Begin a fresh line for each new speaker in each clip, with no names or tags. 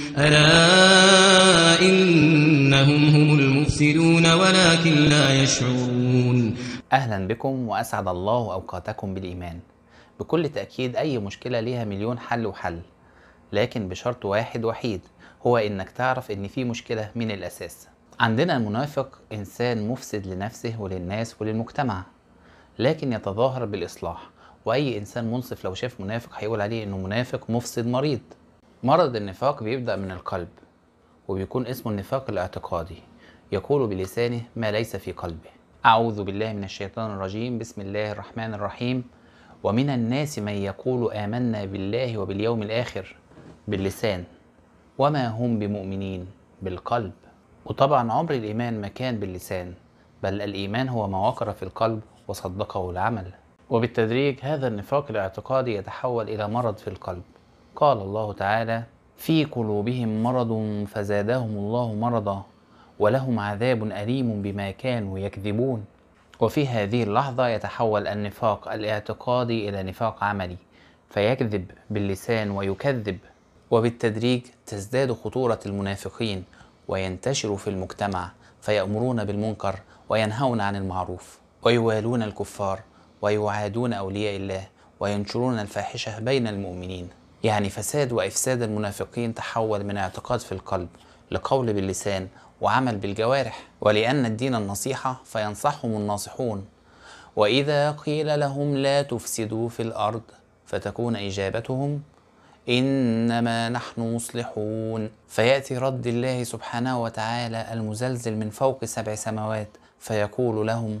ألا إنهم هم المفسدون ولكن لا يشعرون أهلا بكم وأسعد الله أوقاتكم بالإيمان بكل تأكيد أي مشكلة ليها مليون حل وحل لكن بشرط واحد وحيد هو إنك تعرف إن في مشكلة من الأساس عندنا المنافق إنسان مفسد لنفسه وللناس وللمجتمع لكن يتظاهر بالإصلاح وأي إنسان منصف لو شاف منافق هيقول عليه إنه منافق مفسد مريض مرض النفاق بيبدأ من القلب وبيكون اسمه النفاق الاعتقادي يقول بلسانه ما ليس في قلبه أعوذ بالله من الشيطان الرجيم بسم الله الرحمن الرحيم ومن الناس من يقول آمنا بالله وباليوم الآخر باللسان وما هم بمؤمنين بالقلب وطبعا عمر الإيمان ما كان باللسان بل الإيمان هو ما وقر في القلب وصدقه العمل وبالتدريج هذا النفاق الاعتقادي يتحول إلى مرض في القلب قال الله تعالى في قلوبهم مرض فزادهم الله مرضا ولهم عذاب أليم بما كانوا يكذبون وفي هذه اللحظة يتحول النفاق الاعتقادي إلى نفاق عملي فيكذب باللسان ويكذب وبالتدريج تزداد خطورة المنافقين وينتشر في المجتمع فيأمرون بالمنكر وينهون عن المعروف ويوالون الكفار ويعادون أولياء الله وينشرون الفاحشة بين المؤمنين يعني فساد وإفساد المنافقين تحول من اعتقاد في القلب لقول باللسان وعمل بالجوارح ولأن الدين النصيحة فينصحهم الناصحون وإذا قيل لهم لا تفسدوا في الأرض فتكون إجابتهم إنما نحن مصلحون فيأتي رد الله سبحانه وتعالى المزلزل من فوق سبع سماوات فيقول لهم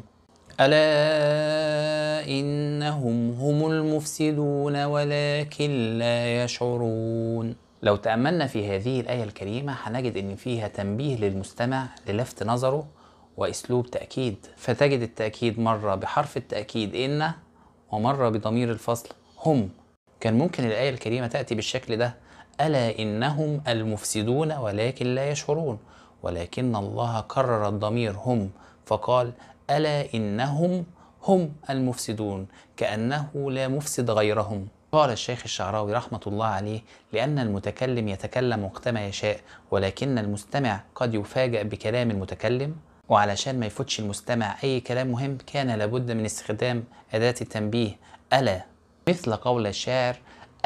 ألا إنهم هم المفسدون ولكن لا يشعرون لو تأملنا في هذه الآية الكريمة هنجد إن فيها تنبيه للمستمع للفت نظره وأسلوب تأكيد فتجد التأكيد مرة بحرف التأكيد إن ومرة بضمير الفصل هم كان ممكن الآية الكريمة تأتي بالشكل ده ألا إنهم المفسدون ولكن لا يشعرون ولكن الله كرر الضمير هم فقال ألا إنهم هم المفسدون كأنه لا مفسد غيرهم قال الشيخ الشعراوي رحمة الله عليه لأن المتكلم يتكلم وقتما يشاء ولكن المستمع قد يفاجأ بكلام المتكلم وعلشان ما يفوتش المستمع أي كلام مهم كان لابد من استخدام أداة التنبيه ألا مثل قول الشاعر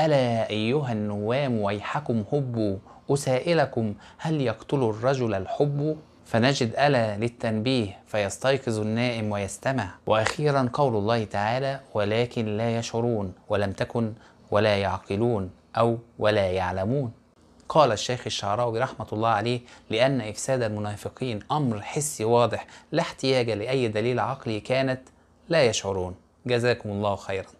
ألا أيها النوام ويحكم هبوا أسائلكم هل يقتل الرجل الحب فنجد ألا للتنبيه فيستيقظ النائم ويستمع وأخيرا قول الله تعالى ولكن لا يشعرون ولم تكن ولا يعقلون أو ولا يعلمون قال الشيخ الشعراوي رحمة الله عليه لأن إفساد المنافقين أمر حسي واضح لا احتياج لأي دليل عقلي كانت لا يشعرون جزاكم الله خيرا